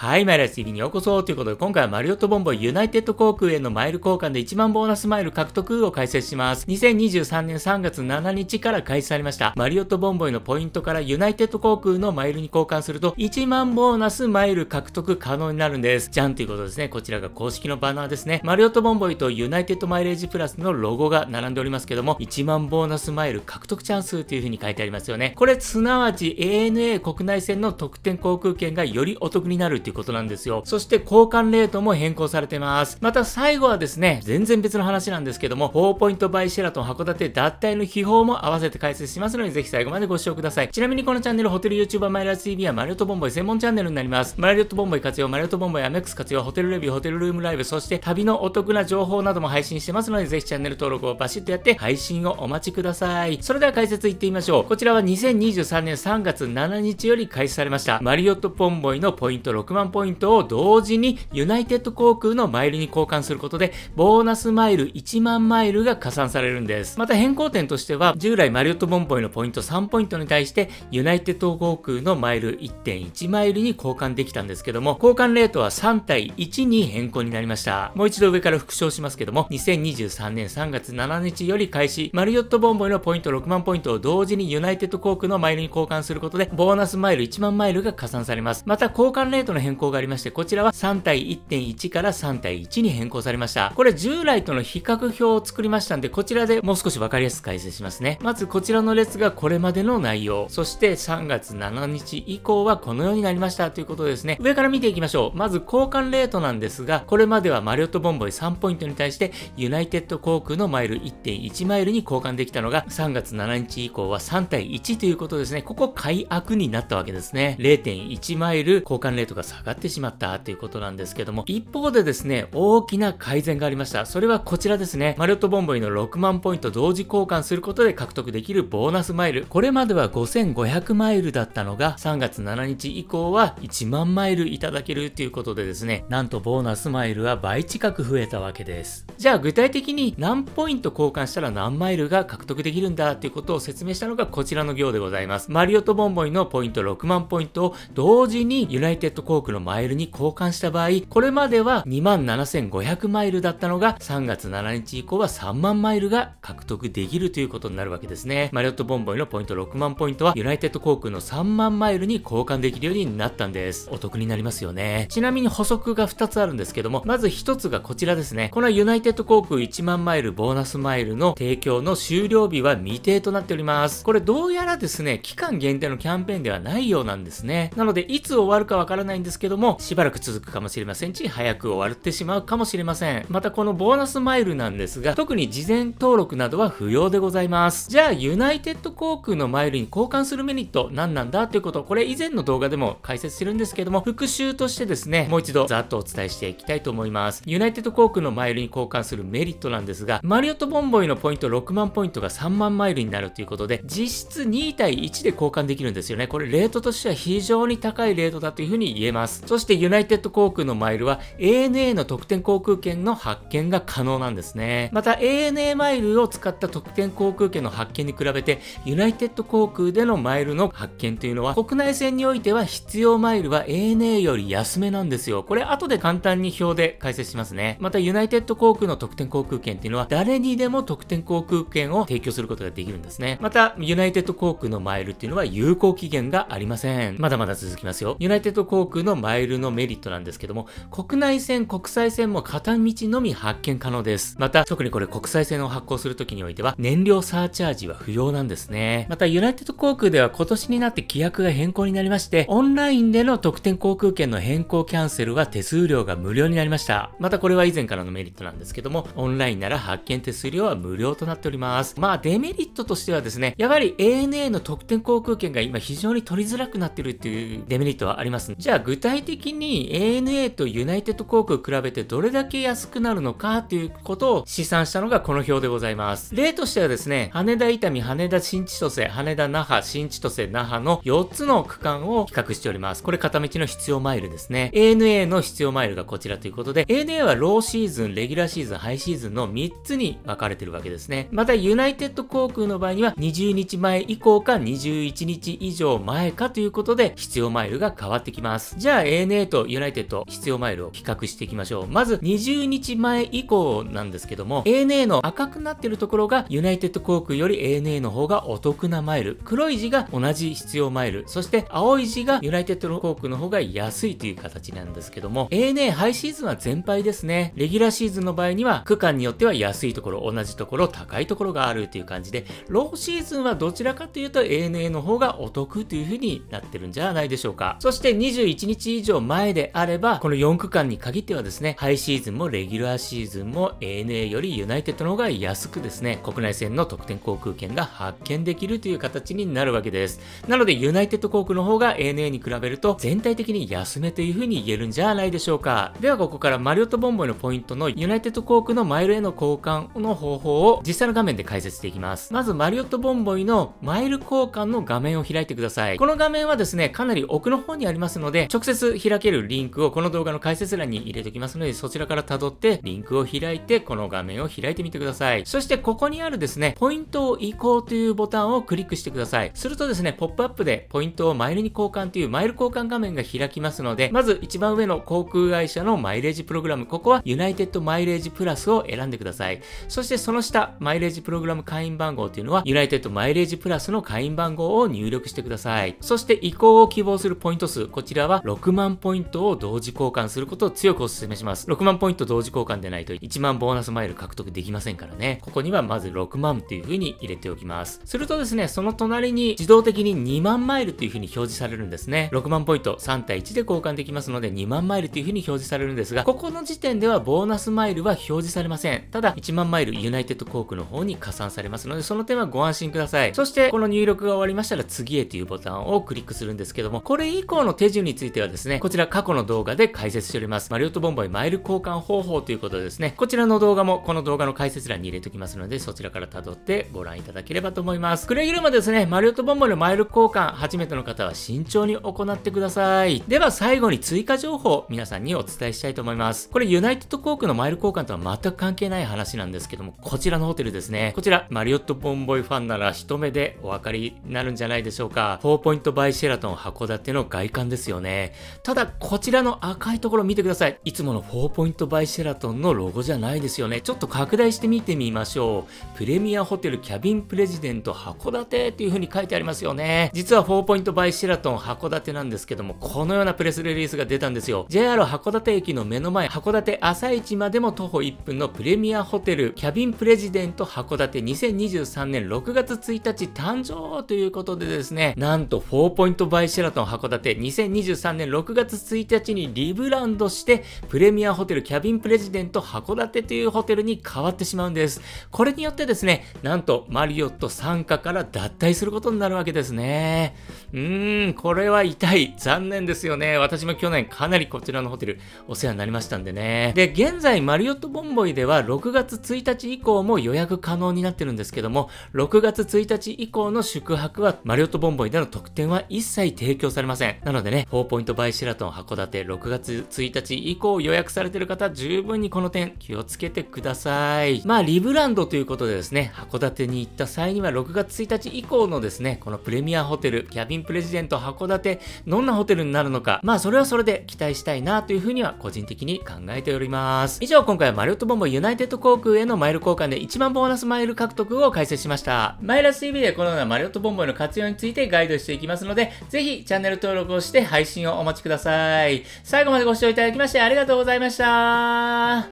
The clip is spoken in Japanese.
はい、マイラス TV にようこそということで、今回はマリオットボンボイユナイテッド航空へのマイル交換で1万ボーナスマイル獲得を開設します。2023年3月7日から開始されました。マリオットボンボイのポイントからユナイテッド航空のマイルに交換すると、1万ボーナスマイル獲得可能になるんです。じゃんということですね。こちらが公式のバナーですね。マリオットボンボイとユナイテッドマイレージプラスのロゴが並んでおりますけども、1万ボーナスマイル獲得チャンスという風に書いてありますよね。これ、すなわち ANA 国内線の特典航空券がよりお得になるということなんですよ。そして交換レートも変更されてます。また最後はですね、全然別の話なんですけども、4ポイントバイシェラトン函館脱退の秘宝も合わせて解説しますので、ぜひ最後までご視聴ください。ちなみにこのチャンネル、ホテル YouTuber マイラー TV はマリオットボンボイ専門チャンネルになります。マリオットボンボイ活用、マリオットボンボイアメックス活用、ホテルレビュー、ホテルルームライブ、そして旅のお得な情報なども配信してますので、ぜひチャンネル登録をバシッとやって配信をお待ちください。それでは解説いってみましょう。こちらは2023年3月7日より開始されました。マリオットボンボイのポイント6万ポイントを同時にユナイテッド航空のマイルに交換することで、ボーナスマイル1万マイルが加算されるんです。また変更点としては、従来マリオットボンボイのポイント3ポイントに対して、ユナイテッド航空のマイル1.1マイルに交換できたんですけども、交換レートは3対1に変更になりました。もう一度上から復唱しますけども、2023年3月7日より開始、マリオットボンボイのポイント6万ポイントを同時にユナイテッド航空のマイルに交換することで、ボーナスマイル1万マイルが加算されます。また交換レートの変変更がありまして、こちらは3対1.1から3対1に変更されました。これ従来との比較表を作りましたんで、こちらでもう少しわかりやすく解説しますね。まずこちらの列がこれまでの内容、そして3月7日以降はこのようになりましたということですね。上から見ていきましょう。まず交換レートなんですが、これまではマリオットボンボイ3ポイントに対して、ユナイテッド航空のマイル1.1マイルに交換できたのが、3月7日以降は3対1ということですね。ここ改悪になったわけですね。0.1マイル交換レートが下上がってしまったということなんですけども、一方でですね、大きな改善がありました。それはこちらですね。マリオットボンボイの6万ポイント同時交換することで獲得できるボーナスマイル。これまでは5500マイルだったのが、3月7日以降は1万マイルいただけるということでですね、なんとボーナスマイルは倍近く増えたわけです。じゃあ具体的に何ポイント交換したら何マイルが獲得できるんだということを説明したのがこちらの行でございます。マリオットボンボイのポイント6万ポイントを同時にユナイテッド航のマイルに交換した場合、これまでは27,500マイルだったのが3月7日以降は3万マイルが獲得できるということになるわけですね。マリオットボンボイのポイント6万ポイントはユナイテッド航空の3万マイルに交換できるようになったんです。お得になりますよね。ちなみに補足が2つあるんですけども、まず1つがこちらですね。このユナイテッド航空1万マイルボーナスマイルの提供の終了日は未定となっております。これどうやらですね、期間限定のキャンペーンではないようなんですね。なので、いつ終わるかわからないんですですけども、しばらく続くかもしれませんし、早く終わってしまうかもしれません。またこのボーナスマイルなんですが、特に事前登録などは不要でございます。じゃあ、ユナイテッド航空のマイルに交換するメリット何なんだということ、これ以前の動画でも解説してるんですけども、復習としてですね、もう一度ざっとお伝えしていきたいと思います。ユナイテッド航空のマイルに交換するメリットなんですが、マリオットボンボイのポイント6万ポイントが3万マイルになるということで、実質2対1で交換できるんですよね。これレートとしては非常に高いレートだというふうに言えます。ます。そしてユナイテッド航空のマイルは ANA の特典航空券の発券が可能なんですね。また ANA マイルを使った特典航空券の発券に比べてユナイテッド航空でのマイルの発券というのは国内線においては必要マイルは ANA より安めなんですよ。これ後で簡単に表で解説しますね。またユナイテッド航空の特典航空券っていうのは誰にでも特典航空券を提供することができるんですね。またユナイテッド航空のマイルっていうのは有効期限がありません。まだまだ続きますよ。ユナイテッド航空のマイルのメリットなんですけども、国内線、国際線も片道のみ発券可能です。また、特にこれ国際線を発行するときにおいては、燃料サーチャージは不要なんですね。また、ユナイテッド航空では今年になって規約が変更になりまして、オンラインでの特典航空券の変更キャンセルは手数料が無料になりました。また、これは以前からのメリットなんですけども、オンラインなら発券手数料は無料となっております。まあ、デメリットとしてはですね、やはり ANA の特典航空券が今非常に取りづらくなってるっていうデメリットはあります。じゃあ、具具体的に ANA とユナイテッド航空比べてどれだけ安くなるのかということを試算したのがこの表でございます。例としてはですね、羽田伊丹、羽田新千歳、羽田那覇、新千歳、那覇の4つの区間を比較しております。これ片道の必要マイルですね。ANA の必要マイルがこちらということで、ANA はローシーズン、レギュラーシーズン、ハイシーズンの3つに分かれてるわけですね。また、ユナイテッド航空の場合には20日前以降か21日以上前かということで必要マイルが変わってきます。じじゃあ ANA とユナイテッド必要マイルを比較していきましょう。まず20日前以降なんですけども、ANA の赤くなってるところがユナイテッド航空より ANA の方がお得なマイル。黒い字が同じ必要マイル。そして青い字がユナイテッド航空の方が安いという形なんですけども、ANA ハイシーズンは全敗ですね。レギュラーシーズンの場合には区間によっては安いところ、同じところ、高いところがあるという感じで、ローシーズンはどちらかというと ANA の方がお得というふうになってるんじゃないでしょうか。そして21日日以上前であれば、この4区間に限ってはですね、ハイシーズンもレギュラーシーズンも ANA よりユナイテッドの方が安くですね、国内線の特典航空券が発券できるという形になるわけです。なので、ユナイテッド航空の方が ANA に比べると全体的に安めというふうに言えるんじゃないでしょうか。では、ここからマリオットボンボイのポイントのユナイテッド航空のマイルへの交換の方法を実際の画面で解説していきます。まず、マリオットボンボイのマイル交換の画面を開いてください。この画面はですね、かなり奥の方にありますので、直接接開けるリンクをこの動画の解説欄に入れておきますので、そちらから辿ってリンクを開いて、この画面を開いてみてください。そしてここにあるですね、ポイントを移行というボタンをクリックしてください。するとですね、ポップアップでポイントをマイルに交換というマイル交換画面が開きますので、まず一番上の航空会社のマイレージプログラム、ここはユナイテッドマイレージプラスを選んでください。そしてその下、マイレージプログラム会員番号というのは、ユナイテッドマイレージプラスの会員番号を入力してください。そして移行を希望するポイント数、こちらは6 6万ポイントを同時交換することを強くお勧めします。6万ポイント同時交換でないと1万ボーナスマイル獲得できませんからね。ここにはまず6万っていう風に入れておきます。するとですね、その隣に自動的に2万マイルっていう風に表示されるんですね。6万ポイント3対1で交換できますので2万マイルっていう風に表示されるんですが、ここの時点ではボーナスマイルは表示されません。ただ1万マイルユナイテッド航空の方に加算されますので、その点はご安心ください。そしてこの入力が終わりましたら次へというボタンをクリックするんですけども、これ以降の手順についててはですね、こちら過去の動画で解説しております。マリオットボンボイマイル交換方法ということですね、こちらの動画もこの動画の解説欄に入れておきますので、そちらから辿ってご覧いただければと思います。くれぐれもですね、マリオットボンボイのマイル交換、初めての方は慎重に行ってください。では最後に追加情報、皆さんにお伝えしたいと思います。これユナイテッド航空のマイル交換とは全く関係ない話なんですけども、こちらのホテルですね。こちら、マリオットボンボイファンなら一目でお分かりになるんじゃないでしょうか。4ポイントバイシェラトン函館の外観ですよね。ただ、こちらの赤いところ見てください。いつもの4ポイントバイシェラトンのロゴじゃないですよね。ちょっと拡大して見てみましょう。プレミアホテルキャビンプレジデント函館っていう風に書いてありますよね。実は4ポイントバイシェラトン函館なんですけども、このようなプレスレリースが出たんですよ。JR 函館駅の目の前、函館朝市までも徒歩1分のプレミアホテルキャビンプレジデント函館2023年6月1日誕生ということでですね、なんと4ポイントバイシェラトン函館2023年6月1日にリブランドして、プレミアホテルキャビンプレジデント函館というホテルに変わってしまうんです。これによってですね、なんとマリオット参加から脱退することになるわけですね。うーん、これは痛い。残念ですよね。私も去年かなりこちらのホテルお世話になりましたんでね。で、現在マリオットボンボイでは6月1日以降も予約可能になってるんですけども、6月1日以降の宿泊はマリオットボンボイでの特典は一切提供されません。なのでね、4ポイントトバイシェラトン函館6月1日以降予約されてる方、十分にこの点気をつけてください。まあ、リブランドということでですね、函館に行った際には6月1日以降のですね、このプレミアホテル、キャビンプレジデント函館、どんなホテルになるのか、まあ、それはそれで期待したいなというふうには個人的に考えております。以上、今回はマリオットボンボユナイテッド航空へのマイル交換で1万ボーナスマイル獲得を解説しました。マイラス TV でこのようなマリオットボンボイの活用についてガイドしていきますので、ぜひチャンネル登録をして配信をお待ちください。最後までご視聴いただきましてありがとうございました。